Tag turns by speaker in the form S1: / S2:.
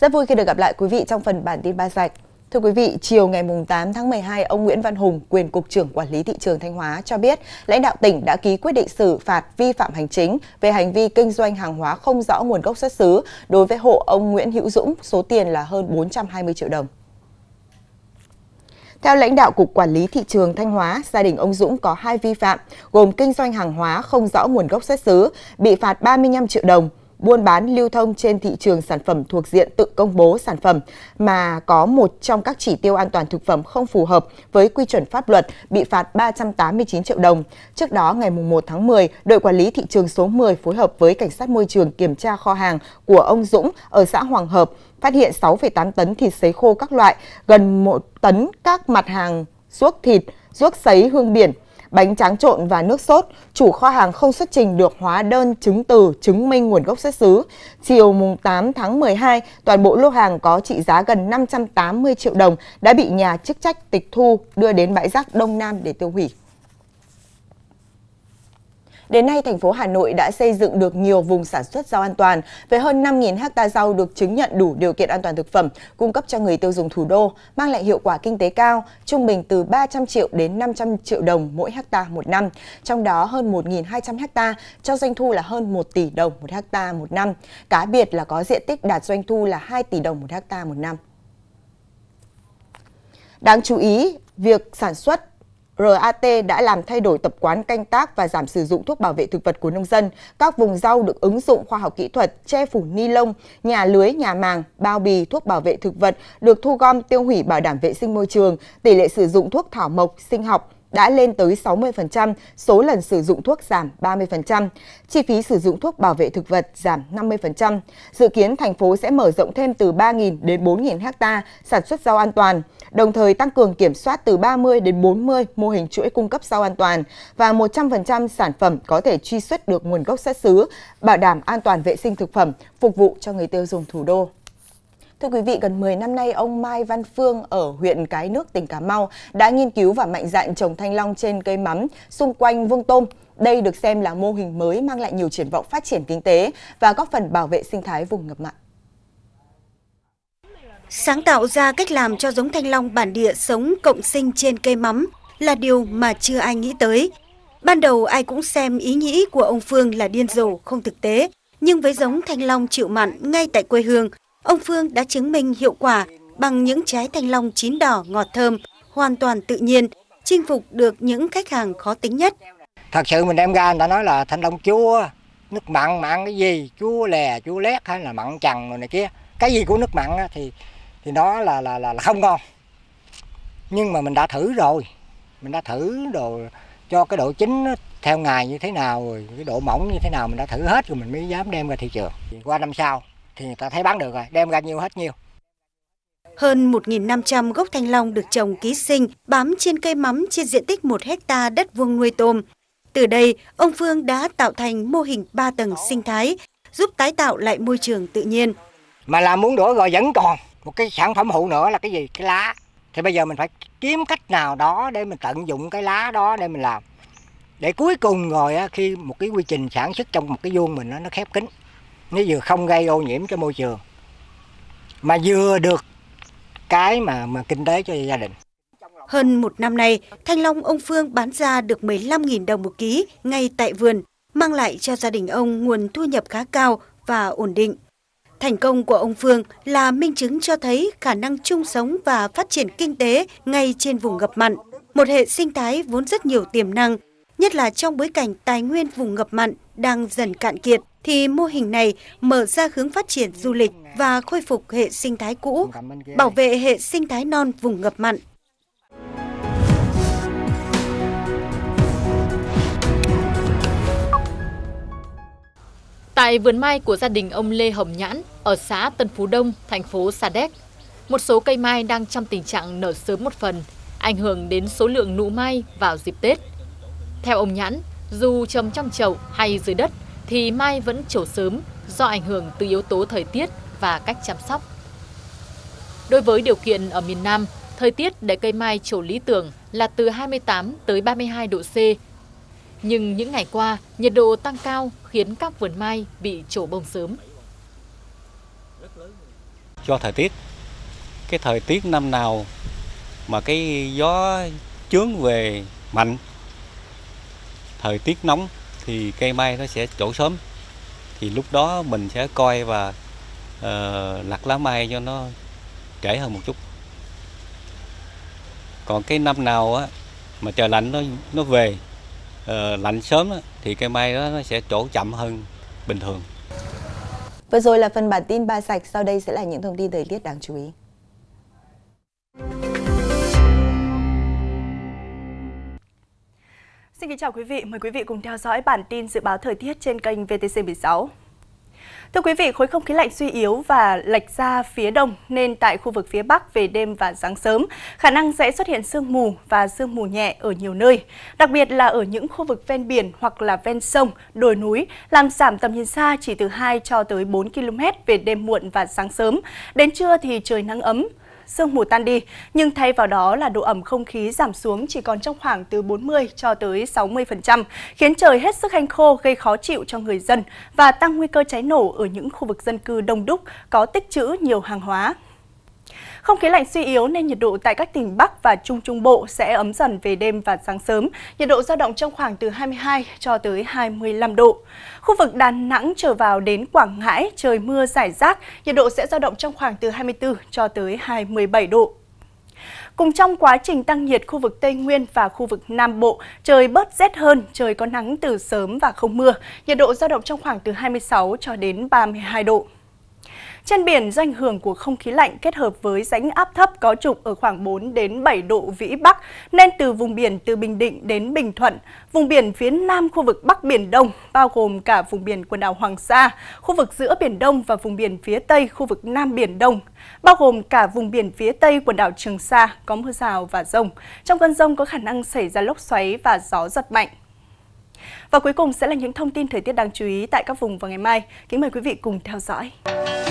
S1: Rất vui khi được gặp lại quý vị trong phần bản tin ba sạch. Thưa quý vị, chiều ngày 8 tháng 12, ông Nguyễn Văn Hùng, quyền Cục trưởng Quản lý Thị trường Thanh Hóa cho biết, lãnh đạo tỉnh đã ký quyết định xử phạt vi phạm hành chính về hành vi kinh doanh hàng hóa không rõ nguồn gốc xuất xứ đối với hộ ông Nguyễn Hữu Dũng, số tiền là hơn 420 triệu đồng. Theo lãnh đạo Cục Quản lý Thị trường Thanh Hóa, gia đình ông Dũng có hai vi phạm, gồm kinh doanh hàng hóa không rõ nguồn gốc xuất xứ, bị phạt 35 triệu đồng, buôn bán lưu thông trên thị trường sản phẩm thuộc diện tự công bố sản phẩm mà có một trong các chỉ tiêu an toàn thực phẩm không phù hợp với quy chuẩn pháp luật bị phạt 389 triệu đồng. Trước đó, ngày 1 tháng 10, đội quản lý thị trường số 10 phối hợp với cảnh sát môi trường kiểm tra kho hàng của ông Dũng ở xã Hoàng Hợp, phát hiện 6,8 tấn thịt sấy khô các loại, gần 1 tấn các mặt hàng ruốc thịt, ruốc sấy hương biển, bánh tráng trộn và nước sốt, chủ kho hàng không xuất trình được hóa đơn chứng từ chứng minh nguồn gốc xuất xứ. Chiều mùng 8 tháng 12, toàn bộ lô hàng có trị giá gần 580 triệu đồng đã bị nhà chức trách tịch thu đưa đến bãi rác Đông Nam để tiêu hủy. Đến nay, thành phố Hà Nội đã xây dựng được nhiều vùng sản xuất rau an toàn với hơn 5.000 ha rau được chứng nhận đủ điều kiện an toàn thực phẩm, cung cấp cho người tiêu dùng thủ đô, mang lại hiệu quả kinh tế cao, trung bình từ 300 triệu đến 500 triệu đồng mỗi hecta một năm, trong đó hơn 1.200 ha cho doanh thu là hơn 1 tỷ đồng một hecta một năm, cá biệt là có diện tích đạt doanh thu là 2 tỷ đồng một hecta một năm. Đáng chú ý, việc sản xuất RAT đã làm thay đổi tập quán canh tác và giảm sử dụng thuốc bảo vệ thực vật của nông dân. Các vùng rau được ứng dụng khoa học kỹ thuật, che phủ ni lông, nhà lưới, nhà màng, bao bì, thuốc bảo vệ thực vật được thu gom tiêu hủy bảo đảm vệ sinh môi trường, tỷ lệ sử dụng thuốc thảo mộc, sinh học đã lên tới 60%, số lần sử dụng thuốc giảm 30%, chi phí sử dụng thuốc bảo vệ thực vật giảm 50%. Dự kiến thành phố sẽ mở rộng thêm từ 3.000 đến 4.000 ha sản xuất rau an toàn, đồng thời tăng cường kiểm soát từ 30 đến 40 mô hình chuỗi cung cấp rau an toàn và 100% sản phẩm có thể truy xuất được nguồn gốc xuất xứ, bảo đảm an toàn vệ sinh thực phẩm phục vụ cho người tiêu dùng thủ đô. Thưa quý vị, gần 10 năm nay, ông Mai Văn Phương ở huyện Cái Nước, tỉnh Cà Mau đã nghiên cứu và mạnh dạn trồng thanh long trên cây mắm xung quanh Vương Tôm. Đây được xem là mô hình mới mang lại nhiều triển vọng phát triển kinh tế và góp phần bảo vệ sinh thái vùng ngập mặn.
S2: Sáng tạo ra cách làm cho giống thanh long bản địa sống cộng sinh trên cây mắm là điều mà chưa ai nghĩ tới. Ban đầu ai cũng xem ý nghĩ của ông Phương là điên rồ, không thực tế. Nhưng với giống thanh long chịu mặn ngay tại quê hương, Ông Phương đã chứng minh hiệu quả bằng những trái thanh long chín đỏ ngọt thơm, hoàn toàn tự nhiên,
S3: chinh phục được những khách hàng khó tính nhất. Thật sự mình đem ra người ta nói là thanh long chua, nước mặn mặn cái gì, chua lè, chua lét hay là mặn chằn rồi này kia. Cái gì của nước mặn thì thì nó là là là, là không ngon. Nhưng mà mình đã thử rồi. Mình đã thử rồi cho cái độ chín theo ngày như thế nào rồi, cái độ mỏng như thế nào mình đã thử hết rồi mình mới dám đem ra thị trường. Qua năm sau thì người ta thấy bán được rồi, đem ra nhiều hết nhiều. Hơn 1.500 gốc thanh long được trồng ký sinh bám trên
S2: cây mắm trên diện tích 1 hecta đất vuông nuôi tôm. Từ đây, ông Phương đã tạo thành
S3: mô hình 3 tầng sinh thái, giúp tái tạo lại môi trường tự nhiên. Mà làm muốn nữa rồi vẫn còn một cái sản phẩm phụ nữa là cái gì? Cái lá. Thì bây giờ mình phải kiếm cách nào đó để mình tận dụng cái lá đó để mình làm. Để cuối cùng rồi khi một cái quy trình sản xuất trong một cái vuông mình nó khép kín nó vừa không gây ô nhiễm cho môi trường mà vừa được cái mà mà kinh tế cho gia đình. Hơn một năm
S2: nay, thanh long ông Phương bán ra được 15.000 đồng một ký ngay tại vườn, mang lại cho gia đình ông nguồn thu nhập khá cao và ổn định. Thành công của ông Phương là minh chứng cho thấy khả năng chung sống và phát triển kinh tế ngay trên vùng ngập mặn, một hệ sinh thái vốn rất nhiều tiềm năng, nhất là trong bối cảnh tài nguyên vùng ngập mặn đang dần cạn kiệt thì mô hình này mở ra hướng phát triển du lịch và khôi phục hệ sinh thái cũ, bảo vệ hệ sinh thái non vùng ngập mặn.
S4: Tại vườn mai của gia đình ông Lê Hồng Nhãn ở xã Tân Phú Đông, thành phố Sa Đéc, một số cây mai đang trong tình trạng nở sớm một phần, ảnh hưởng đến số lượng nụ mai vào dịp Tết. Theo ông Nhãn, dù trồng trong chậu hay dưới đất, thì mai vẫn trổ sớm do ảnh hưởng từ yếu tố thời tiết và cách chăm sóc. Đối với điều kiện ở miền Nam, thời tiết để cây mai trổ lý tưởng là từ 28 tới 32 độ C. Nhưng những ngày qua, nhiệt độ tăng cao khiến các vườn mai bị trổ bông sớm.
S3: Do thời tiết, cái thời tiết năm nào mà cái gió chướng về mạnh, thời tiết nóng thì cây mai nó sẽ chỗ sớm thì lúc đó mình sẽ coi và uh, lặt lá mai cho nó trễ hơn một chút còn cái năm nào á mà trời lạnh nó nó về uh, lạnh sớm á, thì cây mai đó nó sẽ chỗ chậm hơn bình thường
S1: Vừa rồi là phần bản tin ba sạch, sau đây sẽ là những thông tin thời tiết đáng chú ý.
S4: Xin kính chào quý vị, mời quý vị cùng theo dõi bản tin dự báo thời tiết trên kênh VTC16. Thưa quý vị, khối không khí lạnh suy yếu và lệch ra phía đông nên tại khu vực phía Bắc về đêm và sáng sớm, khả năng sẽ xuất hiện sương mù và sương mù nhẹ ở nhiều nơi, đặc biệt là ở những khu vực ven biển hoặc là ven sông, đồi núi, làm giảm tầm nhìn xa chỉ từ 2 cho tới 4 km về đêm muộn và sáng sớm. Đến trưa thì trời nắng ấm, sương mù tan đi, nhưng thay vào đó là độ ẩm không khí giảm xuống chỉ còn trong khoảng từ 40 cho tới 60%, khiến trời hết sức hanh khô gây khó chịu cho người dân và tăng nguy cơ cháy nổ ở những khu vực dân cư đông đúc có tích trữ nhiều hàng hóa. Không khí lạnh suy yếu nên nhiệt độ tại các tỉnh Bắc và Trung Trung Bộ sẽ ấm dần về đêm và sáng sớm. Nhiệt độ dao động trong khoảng từ 22 cho tới 25 độ. Khu vực Đà Nẵng trở vào đến Quảng Ngãi trời mưa rải rác, nhiệt độ sẽ dao động trong khoảng từ 24 cho tới 27 độ. Cùng trong quá trình tăng nhiệt khu vực Tây Nguyên và khu vực Nam Bộ, trời bớt rét hơn, trời có nắng từ sớm và không mưa, nhiệt độ dao động trong khoảng từ 26 cho đến 32 độ. Trên biển, do ảnh hưởng của không khí lạnh kết hợp với rãnh áp thấp có trục ở khoảng 4 đến 7 độ vĩ Bắc, nên từ vùng biển từ Bình Định đến Bình Thuận, vùng biển phía nam khu vực Bắc Biển Đông, bao gồm cả vùng biển quần đảo Hoàng Sa, khu vực giữa Biển Đông và vùng biển phía Tây khu vực Nam Biển Đông, bao gồm cả vùng biển phía Tây quần đảo Trường Sa có mưa rào và rông. Trong cơn rông có khả năng xảy ra lốc xoáy và gió giật mạnh. Và cuối cùng sẽ là những thông tin thời tiết đáng chú ý tại các vùng vào ngày mai. Kính mời quý vị cùng theo dõi.